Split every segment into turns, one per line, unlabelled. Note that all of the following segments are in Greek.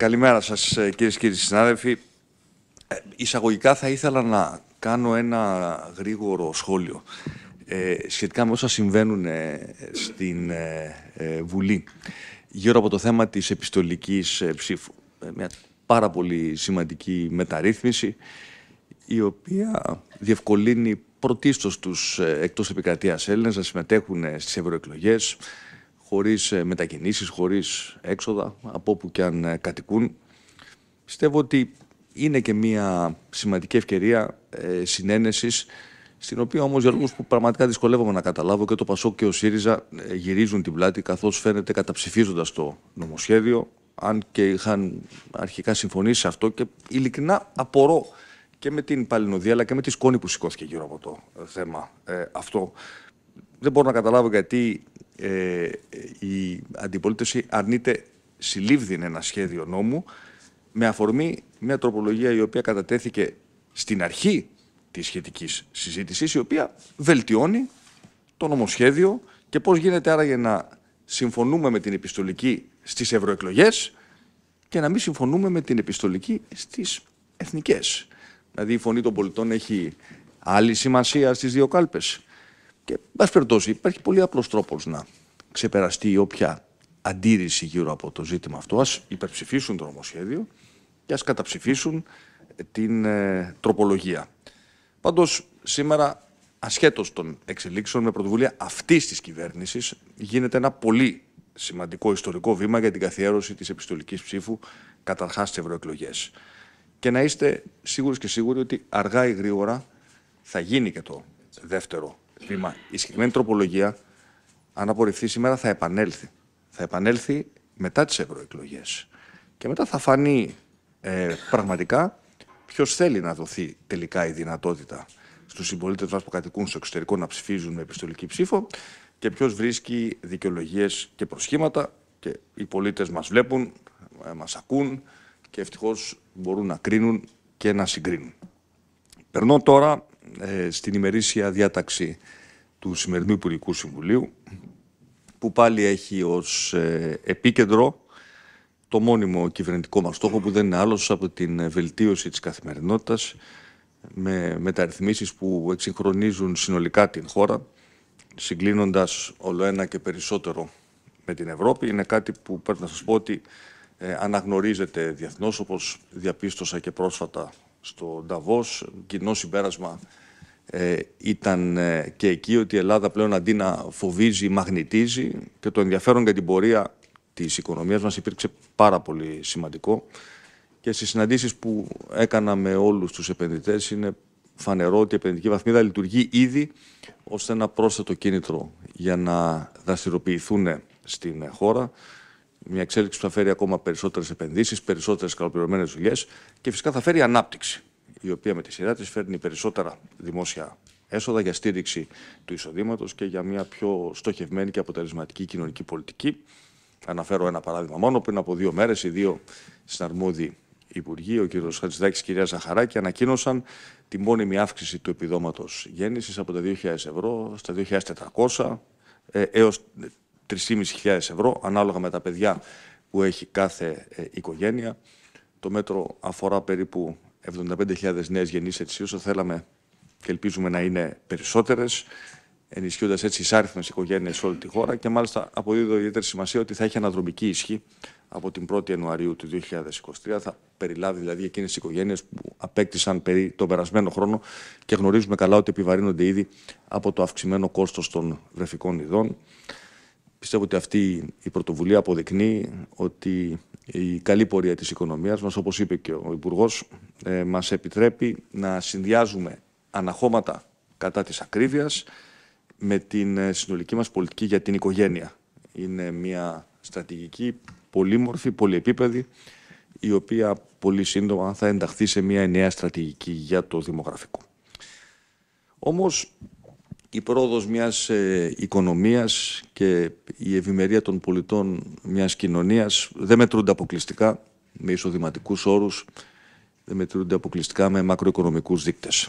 Καλημέρα σας κύριε και κύριοι συνάδελφοι. Ε, εισαγωγικά θα ήθελα να κάνω ένα γρήγορο σχόλιο ε, σχετικά με όσα συμβαίνουν ε, στην ε, Βουλή γύρω από το θέμα της επιστολικής ψήφου. Μια πάρα πολύ σημαντική μεταρρύθμιση η οποία διευκολύνει πρωτίστως τους εκτός επικρατείας Έλληνες να συμμετέχουν στις ευρωεκλογές χωρίς ε, μετακινήσεις, χωρίς έξοδα, από όπου και αν ε, κατοικούν. Πιστεύω ότι είναι και μια σημαντική ευκαιρία ε, συνένεσης, στην οποία όμως για λόγους που πραγματικά δυσκολεύομαι να καταλάβω και το Πασό και ο ΣΥΡΙΖΑ ε, γυρίζουν την πλάτη, καθώς φαίνεται καταψηφίζοντας το νομοσχέδιο, αν και είχαν αρχικά συμφωνήσει σε αυτό και ειλικρινά απορώ και με την παλινοδία αλλά και με τη σκόνη που σηκώθηκε γύρω από το θέμα αυτό. Δεν μπορώ να καταλάβω γιατί ε, η αντιπολίτευση αρνείται συλλήβδιν ένα σχέδιο νόμου με αφορμή μια τροπολογία η οποία κατατέθηκε στην αρχή της σχετικής συζήτησης η οποία βελτιώνει το νομοσχέδιο και πώς γίνεται άραγε να συμφωνούμε με την επιστολική στις ευρωεκλογές και να μην συμφωνούμε με την επιστολική στις εθνικές. Δηλαδή η φωνή των πολιτών έχει άλλη σημασία στις δύο κάλπες. Και, μπα περιπτώσει, υπάρχει πολύ απλός τρόπος να ξεπεραστεί η όποια αντίρρηση γύρω από το ζήτημα αυτό. Ας υπερψηφίσουν το νομοσχέδιο και ας καταψηφίσουν ε, την ε, τροπολογία. Πάντως, σήμερα, ασχέτως των εξελίξεων, με πρωτοβουλία αυτής της κυβέρνησης, γίνεται ένα πολύ σημαντικό ιστορικό βήμα για την καθιέρωση της επιστολικής ψήφου καταρχάς στις ευρωεκλογές. Και να είστε σίγουροι και σίγουροι ότι αργά ή γρήγορα θα γίνει και το δεύτερο βήμα. Η συγκεκριμένη τροπολογία, αν απορριφθεί σήμερα, θα επανέλθει. Θα επανέλθει μετά τις ευρωεκλογές. Και μετά θα φανεί ε, πραγματικά ποιος θέλει να δοθεί τελικά η δυνατότητα στους συμπολίτε μας που κατοικούν στο εξωτερικό να ψηφίζουν με επιστολική ψήφο και ποιος βρίσκει δικαιολογίες και προσχήματα. Και οι πολίτες μας βλέπουν, ε, μας ακούν και ευτυχώς μπορούν να κρίνουν και να συγκρίνουν. Περνώ τώρα ε, στην ημερήσια διάταξη του σημερινού Υπουργικού Συμβουλίου, που πάλι έχει ως ε, επίκεντρο το μόνιμο κυβερνητικό μας στόχο, που δεν είναι άλλος από την βελτίωση της καθημερινότητας με μεταρρυθμίσεις που εξυγχρονίζουν συνολικά την χώρα, συγκλίνοντας όλο ένα και περισσότερο με την Ευρώπη. Είναι κάτι που πρέπει να σας πω ότι ε, αναγνωρίζεται διεθνώς, όπως διαπίστωσα και πρόσφατα στο Νταβός, κοινό συμπέρασμα ε, ήταν ε, και εκεί ότι η Ελλάδα πλέον αντί να φοβίζει, μαγνητίζει και το ενδιαφέρον για την πορεία της οικονομίας μας υπήρξε πάρα πολύ σημαντικό και στις συναντήσεις που έκανα με όλους τους επενδυτές είναι φανερό ότι η επενδυτική βαθμίδα λειτουργεί ήδη ώστε ένα πρόσθετο κίνητρο για να δραστηριοποιηθούν στην χώρα. Μια εξέλιξη που θα φέρει ακόμα περισσότερες επενδύσεις, περισσότερες καλοπληρωμένες δουλειές και φυσικά θα φέρει ανάπτυξη, η οποία με τη σειρά της φέρνει περισσότερα δημόσια έσοδα για στήριξη του εισοδήματος και για μια πιο στοχευμένη και αποτελεσματική κοινωνική πολιτική. Αναφέρω ένα παράδειγμα μόνο. Πριν από δύο μέρες, οι δύο συναρμόδιοι υπουργοί, ο κ. Χατζηδάκης και η κυρία Ζαχαράκη, ανακοίνωσαν τη μόνιμη αύξηση του επιδόματος γέννησης από τα 2.000 ευρώ στα 2.400 ε, έως 3.500 ευρώ, ανάλογα με τα παιδιά που έχει κάθε ε, οικογένεια. Το μέτρο αφορά περίπου 75.000 νέες γεννήσεις έτσι όσο θέλαμε και ελπίζουμε να είναι περισσότερες, ενισχύοντας έτσι άριθμες οικογένειες σε όλη τη χώρα και μάλιστα αποδίδω ιδιαίτερη σημασία ότι θα έχει αναδρομική ισχύ από την 1η Ιανουαρίου του 2023. Θα περιλάβει δηλαδή εκείνες τις οικογένειες που απέκτησαν περί τον περασμένο χρόνο και γνωρίζουμε καλά ότι επιβαρύνονται ήδη από το αυξημένο κόστος των βρεφικών ειδών πιστεύω ότι αυτή η πρωτοβουλία αποδεικνύει ότι η καλή πορεία της οικονομίας μας, όπως είπε και ο υπουργός, ε, μας επιτρέπει να συνδυάζουμε αναχώματα κατά της ακρίβειας με την ε, συνολική μας πολιτική για την οικογένεια. Είναι μια στρατηγική πολύμορφη, πολυεπίπεδη, η οποία πολύ σύντομα θα ενταχθεί σε μια νέα στρατηγική για το δημογραφικό. Όμως η πρόοδος μιας ε, οικονομίας και η ευημερία των πολιτών μιας κοινωνίας δεν μετρούνται αποκλειστικά με εισοδηματικούς όρους, δεν μετρούνται αποκλειστικά με μακροοικονομικούς δείκτες.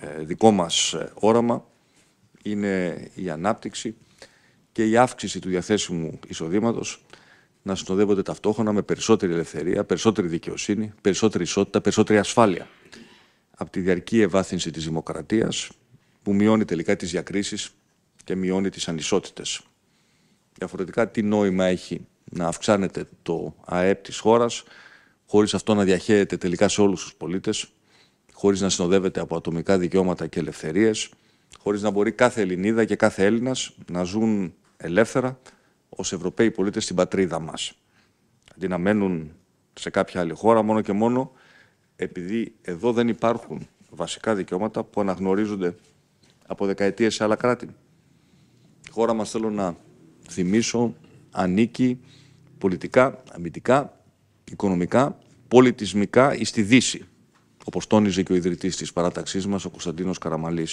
Ε, δικό μας ε, όραμα είναι η ανάπτυξη και η αύξηση του διαθέσιμου εισοδήματος να συνοδεύονται ταυτόχρονα με περισσότερη ελευθερία, περισσότερη δικαιοσύνη, περισσότερη ισότητα, περισσότερη ασφάλεια από τη διαρκή ευάθυνση της δημοκρατίας, που μειώνει τελικά τις διακρίσεις και μειώνει τις ανισότητες. Διαφορετικά τι νόημα έχει να αυξάνεται το ΑΕΠ της χώρας χωρίς αυτό να διαχέεται τελικά σε όλους τους πολίτες, χωρίς να συνοδεύεται από ατομικά δικαιώματα και ελευθερίες, χωρίς να μπορεί κάθε Ελληνίδα και κάθε Έλληνας να ζουν ελεύθερα ως Ευρωπαίοι πολίτες στην πατρίδα μας. Αντί να μένουν σε κάποια άλλη χώρα μόνο και μόνο επειδή εδώ δεν υπάρχουν βασικά δικαιώματα που αναγνωρίζονται από δεκαετίες σε άλλα κράτη. Η χώρα μας, θέλω να θυμίσω, ανήκει πολιτικά, αμυντικά, οικονομικά, πολιτισμικά ή στη Δύση. Όπως τόνιζε και ο ιδρυτής της παράταξής μας, ο Κωνσταντίνος Καραμαλής.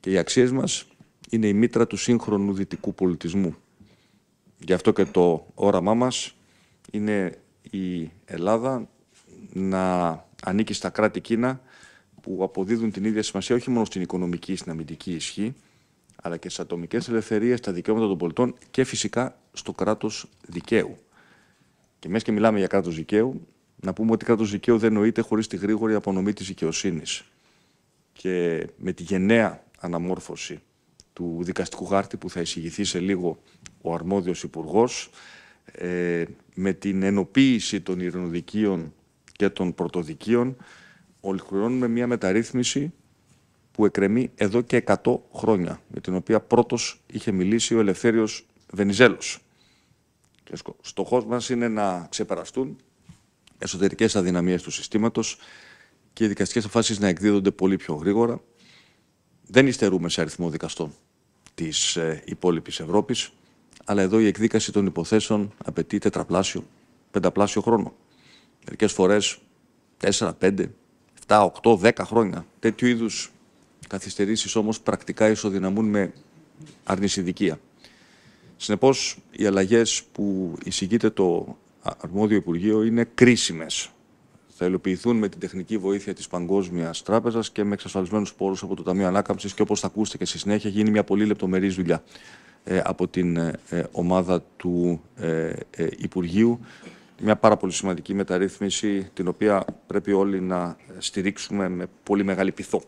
Και οι αξίες μας είναι η μήτρα του σύγχρονου δυτικού πολιτισμού. Γι' αυτό και το όραμά μας είναι η Ελλάδα να ανήκει στα κράτη Κίνα που αποδίδουν την ίδια σημασία όχι μόνο στην οικονομική, στην αμυντική ισχύ, αλλά και στις ατομικές ελευθερίες, στα δικαιώματα των πολιτών και φυσικά στο κράτος δικαίου. Και μιας και μιλάμε για κράτος δικαίου, να πούμε ότι κράτος δικαίου δεν νοείται χωρίς τη γρήγορη απονομή της δικαιοσύνης. Και με τη γενναία αναμόρφωση του δικαστικού χάρτη που θα εισηγηθεί σε λίγο ο αρμόδιος υπουργός, ε, με την ενοποίηση των ειρηνοδικείων και των πρωτοδικείων, ολοκληρώνουμε μια μεταρρύθμιση που εκκρεμεί εδώ και 100 χρόνια, με την οποία πρώτος είχε μιλήσει ο Ελευθέριος Βενιζέλος. Και στοχός μας είναι να ξεπεραστούν εσωτερικές αδυναμίες του συστήματος και οι δικαστικές αποφάσεις να εκδίδονται πολύ πιο γρήγορα. Δεν υστερούμε σε αριθμό δικαστών της ε, υπόλοιπης Ευρώπης, αλλά εδώ η εκδίκαση των υποθέσεων απαιτεί τετραπλάσιο, πενταπλάσιο χρόνο. Μερικές φορές 4, 5, 7, 8, 10 χρόνια. Τέτοιου είδους καθυστερήσεις όμως πρακτικά ισοδυναμούν με αρνησιδικία. Συνεπώς, οι αλλαγές που εισηγείται το αρμόδιο Υπουργείο είναι κρίσιμες. Θα υλοποιηθούν με την τεχνική βοήθεια της Παγκόσμιας Τράπεζας και με εξασφαλισμένους πόρους από το Ταμείο Ανάκαμψης. Και όπως θα ακούσετε και στη συνέχεια, γίνει μια πολύ λεπτομερής δουλειά ε, από την ε, ε, ομάδα του Υπουργείου μια πάρα πολύ σημαντική μεταρρύθμιση, την οποία πρέπει όλοι να στηρίξουμε με πολύ μεγάλη πυθό.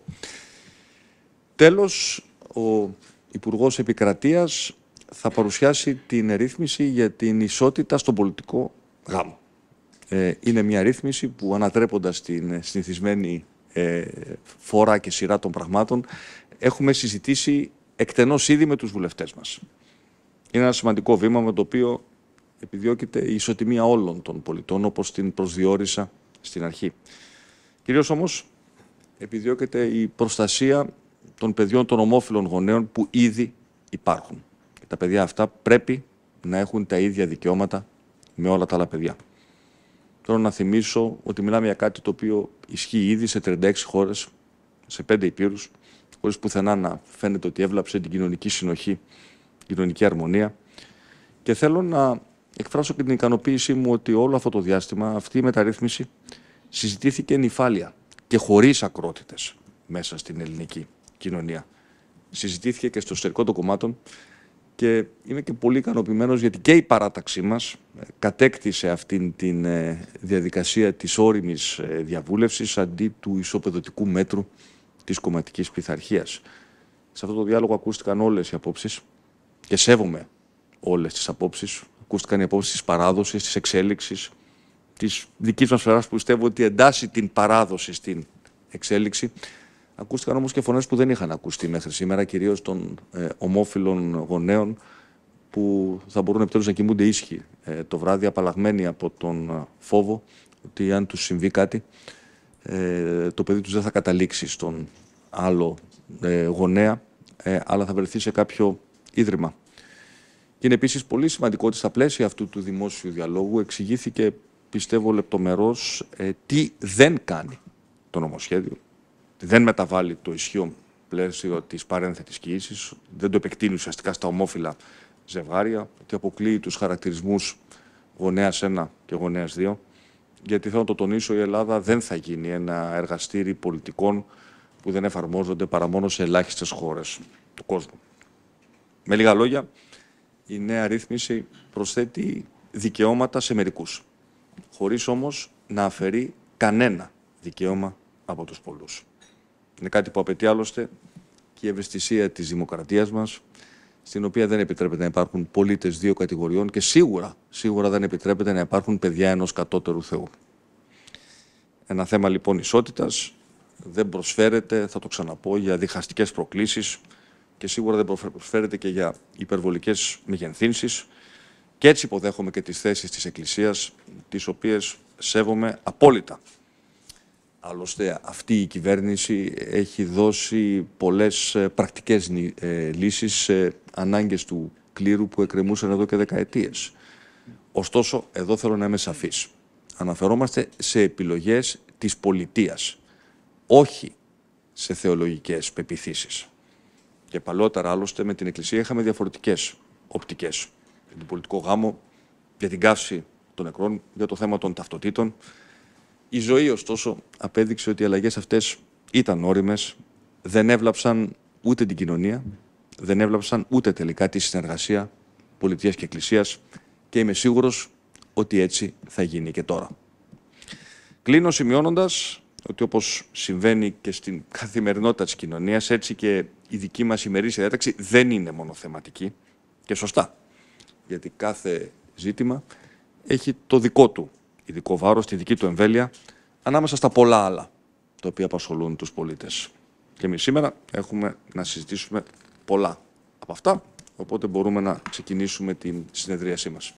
Τέλος, ο Υπουργός Επικρατείας θα παρουσιάσει την ρύθμιση για την ισότητα στον πολιτικό γάμο. Ε, είναι μια ρύθμιση που ανατρέποντας την συνηθισμένη ε, φορά και σειρά των πραγμάτων έχουμε συζητήσει εκτενώς ήδη με τους βουλευτές μας. Είναι ένα σημαντικό βήμα με το οποίο επιδιώκεται η ισοτιμία όλων των πολιτών, όπως την προσδιορίσα στην αρχή. Κυρίως όμως επιδιώκεται η προστασία των παιδιών των ομόφυλων γονέων που ήδη υπάρχουν. τα παιδιά αυτά πρέπει να έχουν τα ίδια δικαιώματα με όλα τα άλλα παιδιά. Θέλω να θυμίσω ότι μιλάμε για κάτι το οποίο ισχύει ήδη σε 36 χώρες, σε 5 υπήρους, χωρίς πουθενά να φαίνεται ότι έβλαψε την κοινωνική συνοχή, την κοινωνική αρμονία. Και θέλω να εκφράσω και την ικανοποίησή μου ότι όλο αυτό το διάστημα αυτή η μεταρρύθμιση συζητήθηκε νυφάλια και χωρίς ακρότητες μέσα στην ελληνική κοινωνία. Συζητήθηκε και στο εσωτερικό των κομμάτων και είμαι και πολύ ικανοποιημένος γιατί και η παράταξή μας ε, κατέκτησε αυτήν την ε, διαδικασία της όρημη ε, διαβούλευσης αντί του ισοπεδωτικού μέτρου της κομματικής πειθαρχίας. Σε αυτό το διάλογο ακούστηκαν όλες οι απόψεις και σέβομαι όλες τις απόψεις ακούστηκαν οι απόψεις της παράδοσης, της εξέλιξης, της δικής μας φορά που πιστεύω ότι εντάσσει την παράδοση στην εξέλιξη. Ακούστηκαν όμως και φωνές που δεν είχαν ακουστεί μέχρι σήμερα, κυρίως των ε, ομόφυλων γονέων που θα μπορούν επιτέλους να κοιμούνται ίσχυοι ε, το βράδυ, απαλλαγμένοι από τον ε, φόβο ότι αν τους συμβεί κάτι, ε, το παιδί τους δεν θα καταλήξει στον άλλο γονέα, αλλά θα βρεθεί σε κάποιο ίδρυμα και είναι επίσης πολύ σημαντικό ότι στα πλαίσια αυτού του δημόσιου διαλόγου εξηγήθηκε, πιστεύω, λεπτομερώς ε, τι δεν κάνει το νομοσχέδιο. Δεν μεταβάλλει το ισχύον πλαίσιο της παρένθετης κοίησης, δεν το επεκτείνει ουσιαστικά στα ομόφυλα ζευγάρια, ότι αποκλείει τους χαρακτηρισμούς γονέας 1 και γονέας 2. Γιατί θέλω να το τονίσω, η Ελλάδα δεν θα γίνει ένα εργαστήρι πολιτικών που δεν εφαρμόζονται παρά μόνο σε ελάχιστες χώρες του κόσμου. Με λίγα λόγια, η νέα ρύθμιση προσθέτει δικαιώματα σε μερικούς, χωρίς όμως να αφαιρεί κανένα δικαίωμα από τους πολλούς. Είναι κάτι που απαιτεί άλλωστε και η ευαισθησία της δημοκρατίας μας, στην οποία δεν επιτρέπεται να υπάρχουν πολίτες δύο κατηγοριών και σίγουρα, σίγουρα δεν επιτρέπεται να υπάρχουν παιδιά ενός κατώτερου Θεού. Ένα θέμα λοιπόν ισότητας δεν προσφέρεται, θα το ξαναπώ, για διχαστικές προκλήσεις, και σίγουρα δεν προσφέρεται και για υπερβολικές μεγενθύνσεις. Και έτσι υποδέχομαι και τις θέσεις της εκκλησίας, τις οποίες σέβομαι απόλυτα. Άλλωστε, αυτή η κυβέρνηση έχει δώσει πολλές ε, πρακτικές ε, λύσεις σε ανάγκες του κλήρου που εκκρεμούσαν εδώ και δεκαετίες. Ωστόσο, εδώ θέλω να είμαι σαφής. Αναφερόμαστε σε επιλογές της πολιτείας, όχι σε θεολογικές πεπιθήσεις και παλαιότερα άλλωστε με την Εκκλησία είχαμε διαφορετικές οπτικές. Για τον πολιτικό γάμο, για την καύση των νεκρών, για το θέμα των ταυτοτήτων. Η ζωή, ωστόσο, απέδειξε ότι οι αλλαγές αυτές ήταν όριμες, δεν έβλαψαν ούτε την κοινωνία, δεν έβλαψαν ούτε τελικά τη συνεργασία πολιτείας και εκκλησίας και είμαι σίγουρος ότι έτσι θα γίνει και τώρα. Κλείνω σημειώνοντας ότι όπως συμβαίνει και στην καθημερινότητα της κοινωνίας, έτσι και η δική μας ημερήσια διάταξη δεν είναι μονοθεματική και σωστά. Γιατί κάθε ζήτημα έχει το δικό του ειδικό βάρος, τη δική του εμβέλεια, ανάμεσα στα πολλά άλλα, τα οποία απασχολούν τους πολίτες. Και εμείς σήμερα έχουμε να συζητήσουμε πολλά από αυτά, οπότε μπορούμε να ξεκινήσουμε την συνεδρίασή μας.